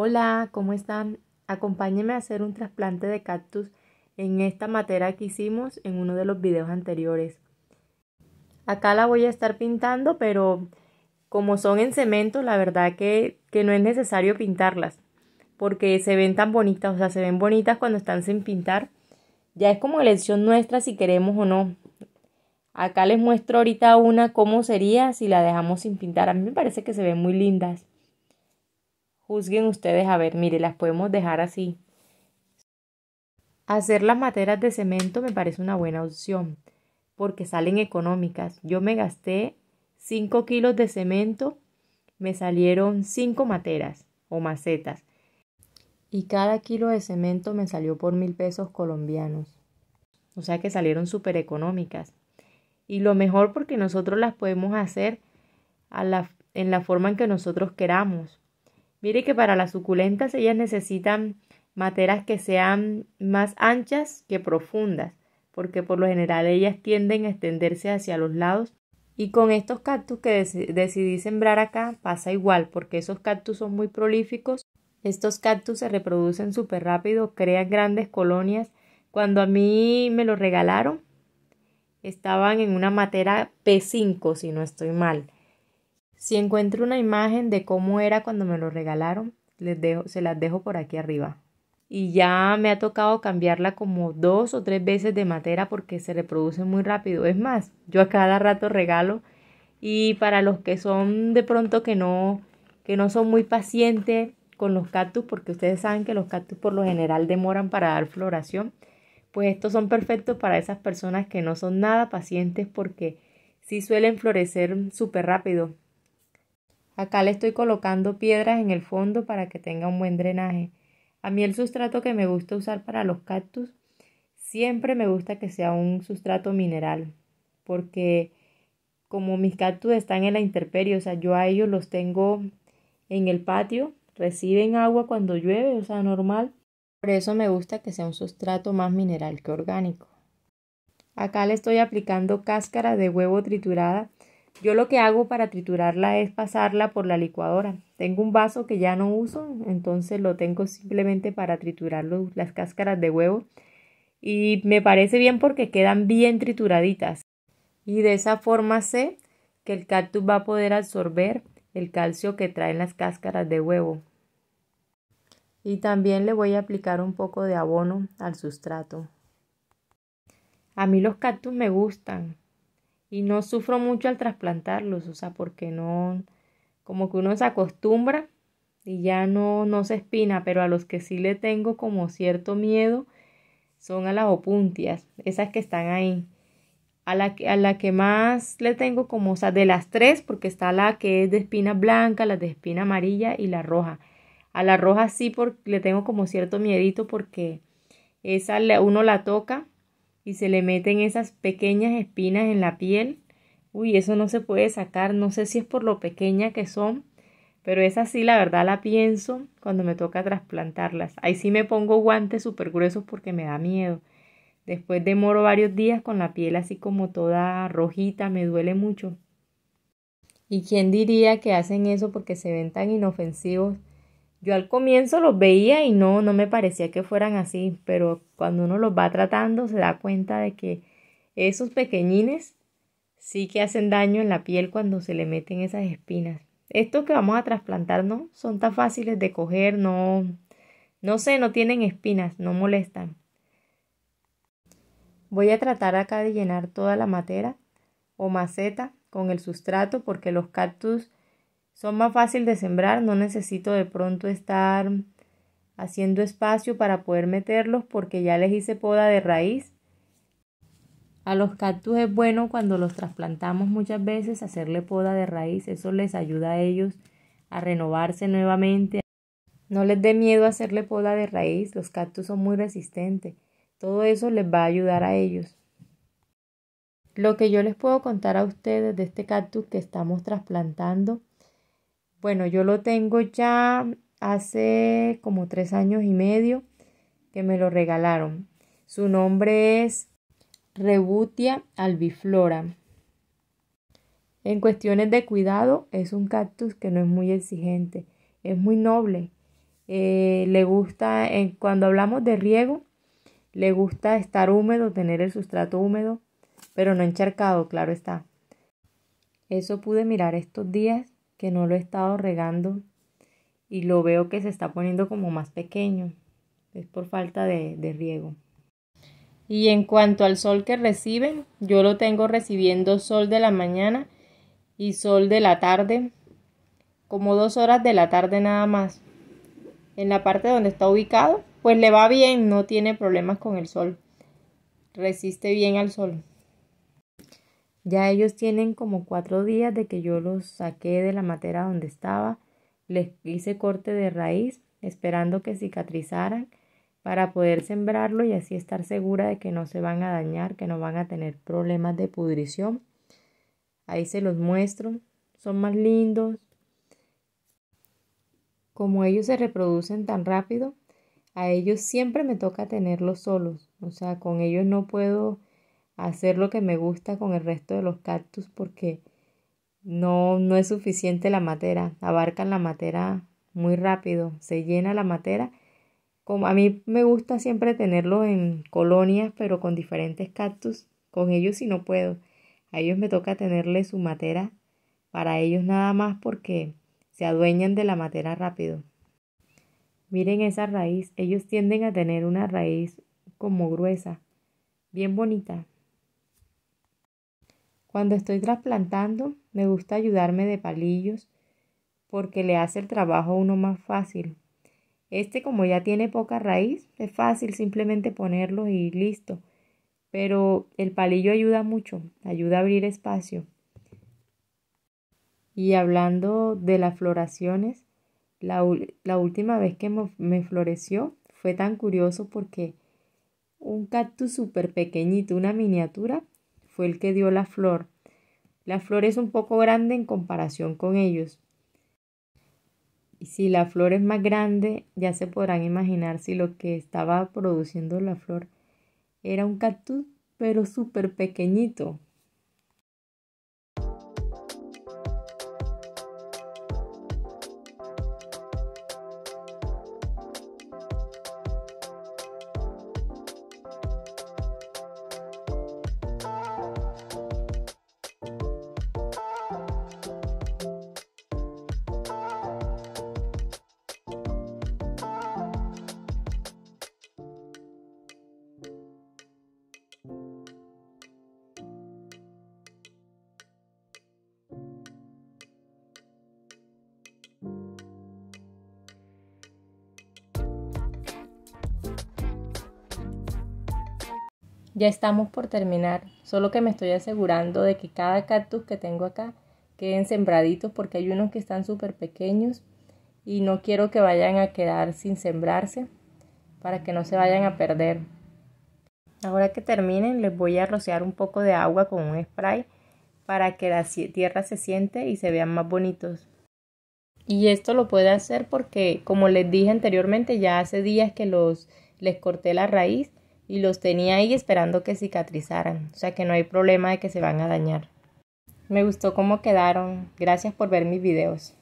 Hola, ¿cómo están? Acompáñenme a hacer un trasplante de cactus en esta materia que hicimos en uno de los videos anteriores. Acá la voy a estar pintando, pero como son en cemento, la verdad que, que no es necesario pintarlas, porque se ven tan bonitas, o sea, se ven bonitas cuando están sin pintar. Ya es como elección nuestra si queremos o no. Acá les muestro ahorita una cómo sería si la dejamos sin pintar. A mí me parece que se ven muy lindas. Juzguen ustedes, a ver, mire, las podemos dejar así. Hacer las materas de cemento me parece una buena opción, porque salen económicas. Yo me gasté 5 kilos de cemento, me salieron 5 materas o macetas, y cada kilo de cemento me salió por mil pesos colombianos. O sea que salieron súper económicas. Y lo mejor porque nosotros las podemos hacer a en la forma en que nosotros queramos. Mire que para las suculentas ellas necesitan materas que sean más anchas que profundas, porque por lo general ellas tienden a extenderse hacia los lados. Y con estos cactus que decidí sembrar acá pasa igual, porque esos cactus son muy prolíficos. Estos cactus se reproducen súper rápido, crean grandes colonias. Cuando a mí me lo regalaron, estaban en una matera P5, si no estoy mal. Si encuentro una imagen de cómo era cuando me lo regalaron, les dejo, se las dejo por aquí arriba. Y ya me ha tocado cambiarla como dos o tres veces de materia porque se reproduce muy rápido. Es más, yo a cada rato regalo y para los que son de pronto que no, que no son muy pacientes con los cactus, porque ustedes saben que los cactus por lo general demoran para dar floración, pues estos son perfectos para esas personas que no son nada pacientes porque sí suelen florecer súper rápido. Acá le estoy colocando piedras en el fondo para que tenga un buen drenaje. A mí el sustrato que me gusta usar para los cactus siempre me gusta que sea un sustrato mineral porque como mis cactus están en la intemperie, o sea, yo a ellos los tengo en el patio, reciben agua cuando llueve, o sea, normal. Por eso me gusta que sea un sustrato más mineral que orgánico. Acá le estoy aplicando cáscara de huevo triturada yo lo que hago para triturarla es pasarla por la licuadora. Tengo un vaso que ya no uso, entonces lo tengo simplemente para triturar las cáscaras de huevo. Y me parece bien porque quedan bien trituraditas. Y de esa forma sé que el cactus va a poder absorber el calcio que traen las cáscaras de huevo. Y también le voy a aplicar un poco de abono al sustrato. A mí los cactus me gustan, y no sufro mucho al trasplantarlos, o sea, porque no, como que uno se acostumbra y ya no, no se espina, pero a los que sí le tengo como cierto miedo son a las opuntias, esas que están ahí. A la, a la que más le tengo como, o sea, de las tres, porque está la que es de espina blanca, la de espina amarilla y la roja. A la roja sí le tengo como cierto miedito porque esa uno la toca y se le meten esas pequeñas espinas en la piel. Uy, eso no se puede sacar, no sé si es por lo pequeña que son, pero esa sí la verdad la pienso cuando me toca trasplantarlas. Ahí sí me pongo guantes súper gruesos porque me da miedo. Después demoro varios días con la piel así como toda rojita, me duele mucho. ¿Y quién diría que hacen eso porque se ven tan inofensivos yo al comienzo los veía y no, no me parecía que fueran así, pero cuando uno los va tratando se da cuenta de que esos pequeñines sí que hacen daño en la piel cuando se le meten esas espinas. Estos que vamos a trasplantar no son tan fáciles de coger, no, no sé, no tienen espinas, no molestan. Voy a tratar acá de llenar toda la materia o maceta con el sustrato porque los cactus son más fácil de sembrar, no necesito de pronto estar haciendo espacio para poder meterlos porque ya les hice poda de raíz. A los cactus es bueno cuando los trasplantamos muchas veces hacerle poda de raíz, eso les ayuda a ellos a renovarse nuevamente. No les dé miedo hacerle poda de raíz, los cactus son muy resistentes. Todo eso les va a ayudar a ellos. Lo que yo les puedo contar a ustedes de este cactus que estamos trasplantando bueno, yo lo tengo ya hace como tres años y medio que me lo regalaron. Su nombre es Rebutia albiflora. En cuestiones de cuidado, es un cactus que no es muy exigente, es muy noble. Eh, le gusta, cuando hablamos de riego, le gusta estar húmedo, tener el sustrato húmedo, pero no encharcado, claro está. Eso pude mirar estos días que no lo he estado regando y lo veo que se está poniendo como más pequeño. Es por falta de, riego. Y en cuanto al sol que reciben, yo lo tengo recibiendo sol de la mañana y sol de la tarde, como dos horas de la tarde nada más. En la parte donde está ubicado, pues le va bien, no tiene problemas con el sol, resiste bien al sol. Ya ellos tienen como cuatro días de que yo los saqué de la matera donde estaba, les hice corte de raíz, esperando que cicatrizaran para poder sembrarlo y así estar segura de que no se van a dañar, que no van a tener problemas de pudrición. Ahí se los muestro, son más lindos. Como ellos se reproducen tan rápido, a ellos siempre me toca tenerlos solos, o sea, con ellos no puedo hacer lo que me gusta con el resto de los cactus porque no, no es suficiente la matera, abarcan la matera muy rápido, se llena la matera. Como a mí me gusta siempre tenerlo en colonias, pero con diferentes cactus, con ellos si no puedo. A ellos me toca tenerle su matera para ellos nada más porque se adueñan de la matera rápido. Miren esa raíz, ellos tienden a tener una raíz como gruesa, bien bonita, cuando estoy trasplantando, me gusta ayudarme de palillos porque le hace el trabajo uno más fácil. Este como ya tiene poca raíz, es fácil simplemente ponerlo y listo. Pero el palillo ayuda mucho, ayuda a abrir espacio. Y hablando de las floraciones, la, última vez que me, me floreció fue tan curioso porque un cactus súper pequeñito, una miniatura, fue el que dio la flor. La flor es un poco grande en comparación con ellos. Y si la flor es más grande, ya se podrán imaginar si lo que estaba produciendo la flor era un cactus, pero súper pequeñito, Ya estamos por terminar, solo que me estoy asegurando de que cada cactus que tengo acá queden sembraditos porque hay unos que están súper pequeños y no quiero que vayan a quedar sin sembrarse para que no se vayan a perder. Ahora que terminen les voy a rociar un poco de agua con un spray para que la tierra se siente y se vean más bonitos. Y esto lo puedo hacer porque como les dije anteriormente ya hace días que los les corté la raíz y los tenía ahí esperando que cicatrizaran, o sea que no hay problema de que se van a dañar. Me gustó cómo quedaron, gracias por ver mis videos.